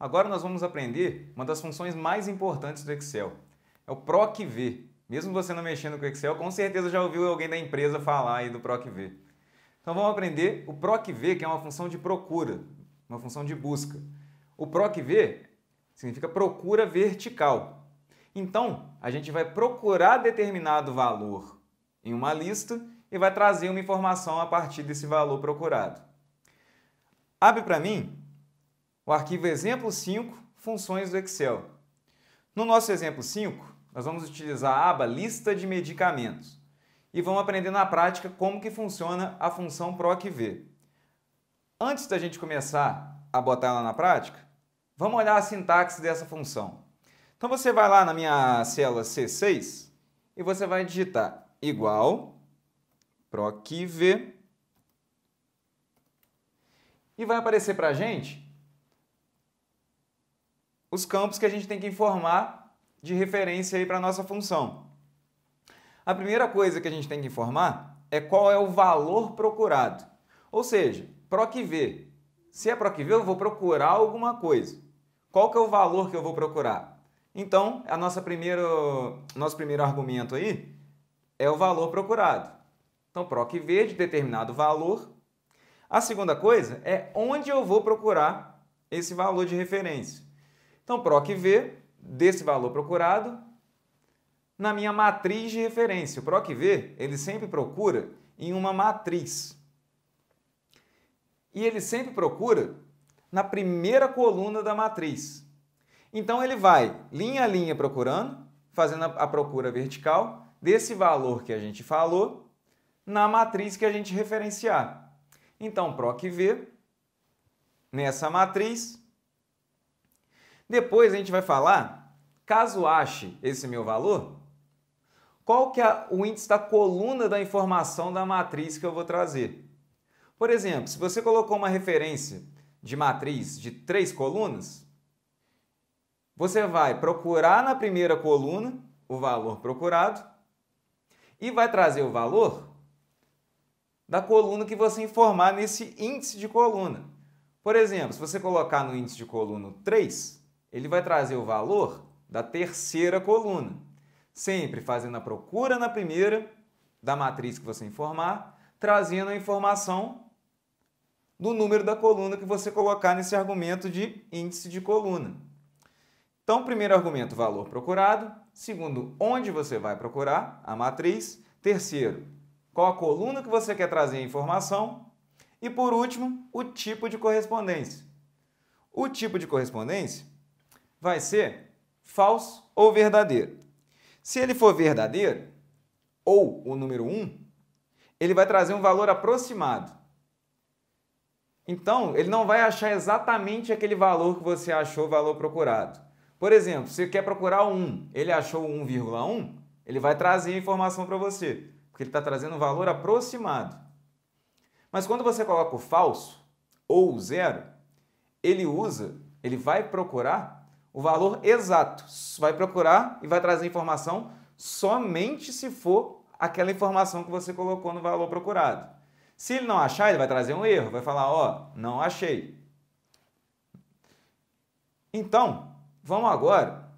Agora nós vamos aprender uma das funções mais importantes do Excel. É o PROCV. Mesmo você não mexendo com o Excel, com certeza já ouviu alguém da empresa falar aí do PROCV. Então vamos aprender o PROCV, que é uma função de procura, uma função de busca. O PROCV significa procura vertical. Então, a gente vai procurar determinado valor em uma lista e vai trazer uma informação a partir desse valor procurado. Abre para mim o arquivo exemplo 5, funções do Excel. No nosso exemplo 5, nós vamos utilizar a aba lista de medicamentos e vamos aprender na prática como que funciona a função PROCV. Antes da gente começar a botar ela na prática, vamos olhar a sintaxe dessa função. Então você vai lá na minha célula C6 e você vai digitar igual PROCV e vai aparecer para a gente os campos que a gente tem que informar de referência aí para a nossa função. A primeira coisa que a gente tem que informar é qual é o valor procurado. Ou seja, PROC V. Se é PROC V, eu vou procurar alguma coisa. Qual que é o valor que eu vou procurar? Então, a nossa primeiro, nosso primeiro argumento aí é o valor procurado. Então, PROC V de determinado valor. A segunda coisa é onde eu vou procurar esse valor de referência. Então, PROC V, desse valor procurado, na minha matriz de referência. O PROC V, ele sempre procura em uma matriz. E ele sempre procura na primeira coluna da matriz. Então, ele vai linha a linha procurando, fazendo a procura vertical desse valor que a gente falou na matriz que a gente referenciar. Então, PROC V, nessa matriz, depois a gente vai falar, caso ache esse meu valor, qual que é o índice da coluna da informação da matriz que eu vou trazer. Por exemplo, se você colocou uma referência de matriz de três colunas, você vai procurar na primeira coluna o valor procurado e vai trazer o valor da coluna que você informar nesse índice de coluna. Por exemplo, se você colocar no índice de coluna 3, ele vai trazer o valor da terceira coluna, sempre fazendo a procura na primeira da matriz que você informar, trazendo a informação do número da coluna que você colocar nesse argumento de índice de coluna. Então, primeiro argumento, valor procurado. Segundo, onde você vai procurar a matriz. Terceiro, qual a coluna que você quer trazer a informação. E por último, o tipo de correspondência. O tipo de correspondência vai ser falso ou verdadeiro. Se ele for verdadeiro, ou o número 1, ele vai trazer um valor aproximado. Então, ele não vai achar exatamente aquele valor que você achou o valor procurado. Por exemplo, se quer procurar o 1, ele achou 1,1, ele vai trazer a informação para você, porque ele está trazendo um valor aproximado. Mas quando você coloca o falso ou o zero, ele usa, ele vai procurar o valor exato. Vai procurar e vai trazer informação somente se for aquela informação que você colocou no valor procurado. Se ele não achar, ele vai trazer um erro, vai falar, ó, não achei. Então, vamos agora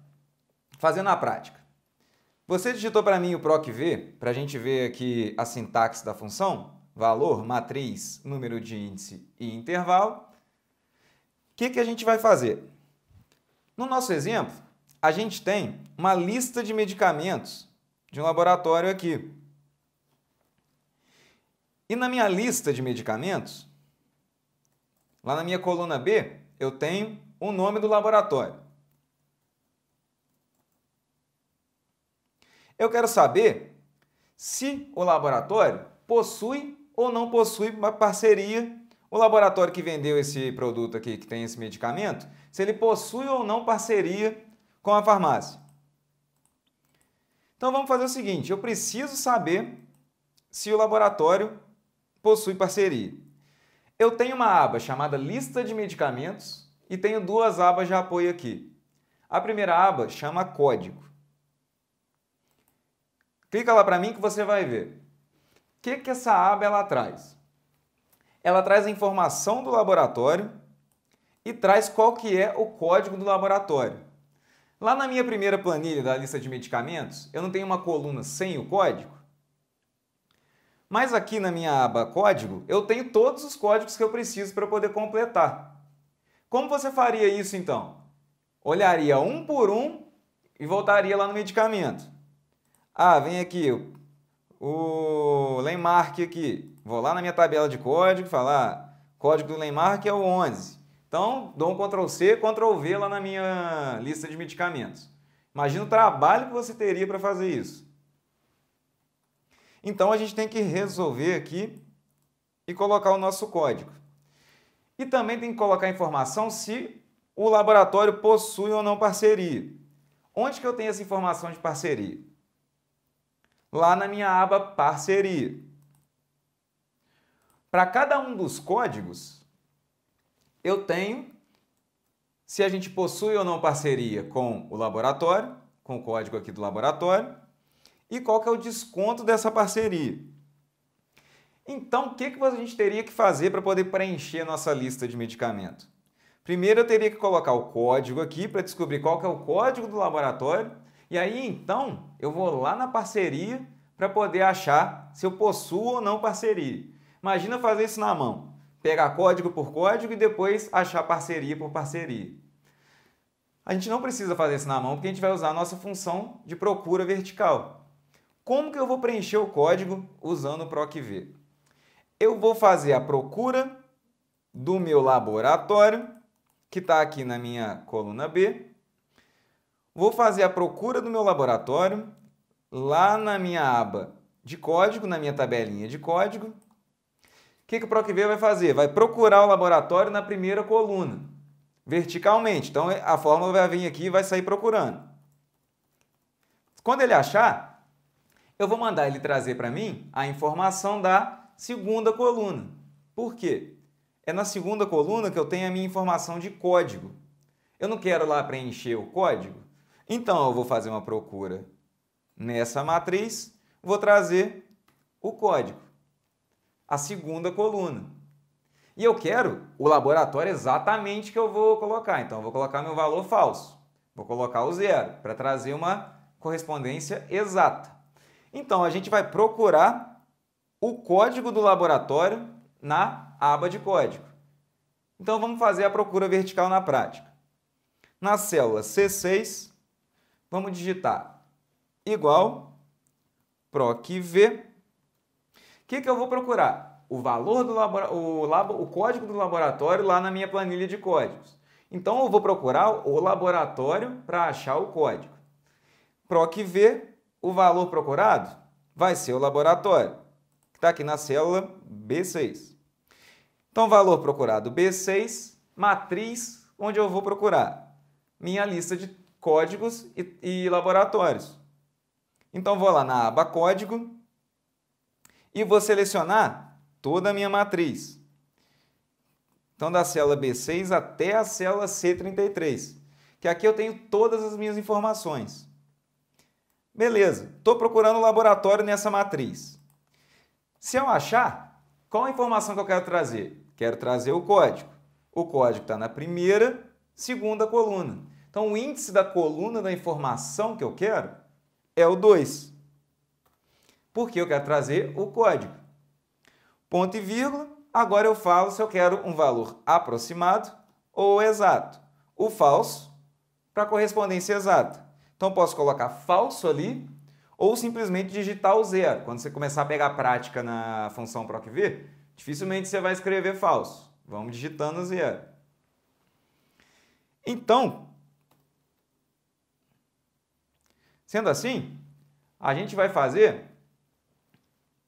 fazer na prática. Você digitou para mim o PROCV, para a gente ver aqui a sintaxe da função, valor, matriz, número de índice e intervalo. O que, que a gente vai fazer? No nosso exemplo, a gente tem uma lista de medicamentos de um laboratório aqui. E na minha lista de medicamentos, lá na minha coluna B, eu tenho o nome do laboratório. Eu quero saber se o laboratório possui ou não possui uma parceria o laboratório que vendeu esse produto aqui, que tem esse medicamento, se ele possui ou não parceria com a farmácia. Então vamos fazer o seguinte, eu preciso saber se o laboratório possui parceria. Eu tenho uma aba chamada lista de medicamentos e tenho duas abas de apoio aqui. A primeira aba chama código. Clica lá para mim que você vai ver. O que, que essa aba ela traz? ela traz a informação do laboratório e traz qual que é o código do laboratório. Lá na minha primeira planilha da lista de medicamentos, eu não tenho uma coluna sem o código? Mas aqui na minha aba Código, eu tenho todos os códigos que eu preciso para poder completar. Como você faria isso então? Olharia um por um e voltaria lá no medicamento. Ah, vem aqui o Lenmark aqui. Vou lá na minha tabela de código e falar ah, código do que é o 11. Então, dou um Ctrl C, Ctrl V lá na minha lista de medicamentos. Imagina o trabalho que você teria para fazer isso. Então, a gente tem que resolver aqui e colocar o nosso código. E também tem que colocar informação se o laboratório possui ou não parceria. Onde que eu tenho essa informação de parceria? Lá na minha aba Parceria. Para cada um dos códigos, eu tenho se a gente possui ou não parceria com o laboratório, com o código aqui do laboratório, e qual que é o desconto dessa parceria. Então, o que, que a gente teria que fazer para poder preencher a nossa lista de medicamento? Primeiro, eu teria que colocar o código aqui para descobrir qual que é o código do laboratório, e aí, então, eu vou lá na parceria para poder achar se eu possuo ou não parceria. Imagina fazer isso na mão. Pegar código por código e depois achar parceria por parceria. A gente não precisa fazer isso na mão porque a gente vai usar a nossa função de procura vertical. Como que eu vou preencher o código usando o PROCV? Eu vou fazer a procura do meu laboratório, que está aqui na minha coluna B. Vou fazer a procura do meu laboratório lá na minha aba de código, na minha tabelinha de código, que, que o PROCV vai fazer? Vai procurar o laboratório na primeira coluna, verticalmente. Então, é, a fórmula vai vir aqui e vai sair procurando. Quando ele achar, eu vou mandar ele trazer para mim a informação da segunda coluna. Por quê? É na segunda coluna que eu tenho a minha informação de código. Eu não quero lá preencher o código. Então, eu vou fazer uma procura nessa matriz, vou trazer o código a segunda coluna. E eu quero o laboratório exatamente que eu vou colocar. Então, eu vou colocar meu valor falso. Vou colocar o zero para trazer uma correspondência exata. Então, a gente vai procurar o código do laboratório na aba de código. Então, vamos fazer a procura vertical na prática. Na célula C6, vamos digitar igual procv que, que eu vou procurar? O valor do labora... o, labo... o código do laboratório lá na minha planilha de códigos. Então eu vou procurar o laboratório para achar o código. Proc V, o valor procurado vai ser o laboratório, que está aqui na célula B6. Então, valor procurado B6, matriz onde eu vou procurar. Minha lista de códigos e, e laboratórios. Então, vou lá na aba Código, e vou selecionar toda a minha matriz. Então, da célula B6 até a célula C33, que aqui eu tenho todas as minhas informações. Beleza, estou procurando o um laboratório nessa matriz. Se eu achar, qual a informação que eu quero trazer? Quero trazer o código. O código está na primeira, segunda coluna. Então, o índice da coluna da informação que eu quero é o 2 porque eu quero trazer o código. Ponto e vírgula, agora eu falo se eu quero um valor aproximado ou exato. O falso para correspondência exata. Então posso colocar falso ali ou simplesmente digitar o zero. Quando você começar a pegar prática na função procv, dificilmente você vai escrever falso. Vamos digitando zero. Então, sendo assim, a gente vai fazer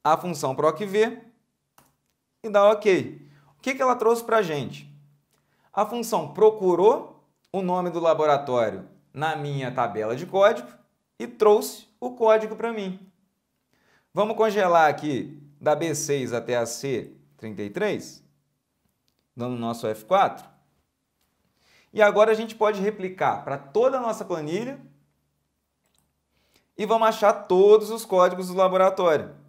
a função PROCV e dá OK. O que, que ela trouxe para a gente? A função procurou o nome do laboratório na minha tabela de código e trouxe o código para mim. Vamos congelar aqui da B6 até a C33, dando nosso F4. E agora a gente pode replicar para toda a nossa planilha e vamos achar todos os códigos do laboratório.